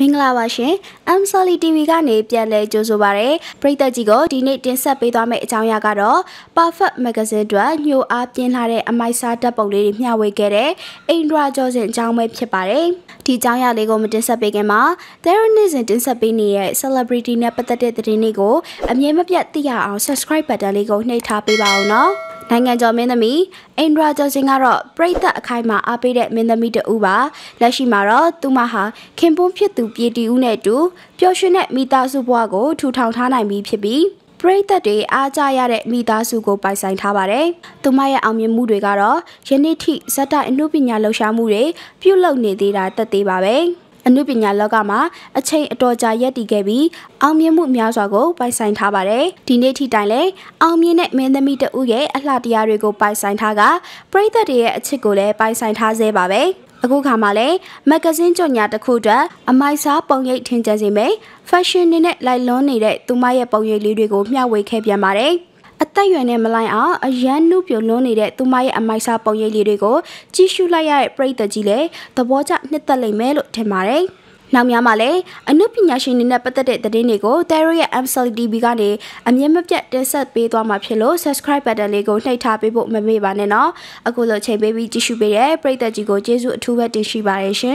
မင်္ဂလာပါရှင် MSLI TV ကနေပြန်လည်ကြိုဆိုပါရစေပရိသတ်ကြီးကိုဒီနေ့တင်ဆက်ပေးသွားမယ့်အကြောင်းအရာကတော့ Perfect Magazine အတွက်ညိုအားပြင်းလာတဲ့အမိုက်စားဓာတ်ပုံလေးတွေမျှဝေခဲ့တဲ့အိန္ဒြာကျော်စင်အကြောင်းပဲဖြစ်ပါတယ်ဒီအကြောင်းအရာလေးကိုမတင်ဆက်ပေးခင်မှာ Theronism တင်ဆက်ပေးနေတဲ့ Celebrity နဲ့ပတ်သက်တဲ့သတင်းတွေကိုအမြဲမပြတ်သိရအောင် Subscribe Button လေးကိုနှိပ်ထားပေးပါအောင်နော်နိုင်ငံကျော်မင်းသမီးအင်ဒရာဂျော်ဂျင်ကတော့ပြိသက်အခိုင်မှာအားပေးတဲ့မင်းသမီးတဦးပါလက်ရှိမှာတော့သူမဟာခင်ပွန်းဖြစ်သူပြည်တီဦးနဲ့အတူပျော်ရွှင်တဲ့မိသားစုဘဝကိုထူထောင်ထားနိုင်ပြီဖြစ်ပြီးပရိသတ်တွေအားကြရတဲ့မိသားစုကိုပိုင်ဆိုင်ထားပါတယ်။သူမရဲ့အောင်မြင်မှုတွေကတော့ယနေ့ထိဇက်တိုက်အမှုပညာလှူရှာမှုတွေပြုလုပ်နေသေးတာတက်သေးပါပဲ။အနုပညာလောကမှာအချိန်အတော်ကြာရပ်တည်ခဲ့ပြီးအောင်မြင်မှုများစွာကိုပိုင်ဆိုင်ထားပါတယ်။ဒီနေ့ထိတိုင်လည်းအောင်မြင်တဲ့မင်းသမီးတဦးရဲ့အလှတရားတွေကိုပိုင်ဆိုင်ထားကပရိသတ်တွေရဲ့အချစ်ကိုလည်းပိုင်ဆိုင်ထားစေပါပဲ။အခုခါမှာလည်းမဂ္ဂဇင်းကြော်ညာတစ်ခုတည်းအမိုက်စားပုံရိပ်ထင်ကြစေမယ် fashion နဲ့လိုက်လွန်းနေတဲ့သူမရဲ့ပုံရိပ်လေးတွေကိုမျှဝေခဲ့ပြန်ပါတယ်။အသက်ရွယ်နဲ့မလိုက်အောင်အရန်နုပြိုလွန်းနေတဲ့သူမရဲ့အမိုက်စားပုံရိပ်လေးတွေကိုကြည့်ရှုလိုက်ရတဲ့ပရိသတ်ကြီးလည်းသဘောကျနှစ်သက်လိမ့်မယ်လို့ထင်ပါတယ်။နောက်များမှာလည်းအနုပညာရှင်တွေနဲ့ပတ်သက်တဲ့သတင်းတွေကို Terro ရဲ့ Absolute TV ကနေအမြင့်မပြတ်တင်ဆက်ပေးသွားမှာဖြစ်လို့ Subscribe Button လေးကိုနှိပ်ထားပေးဖို့မမေ့ပါနဲ့နော်။အခုလိုချိန်ပေးပြီးကြည့်ရှုပေးတဲ့ပရိသတ်ကြီးကိုကျေးဇူးအထူးပဲတင်ရှိပါတယ်ရှင်။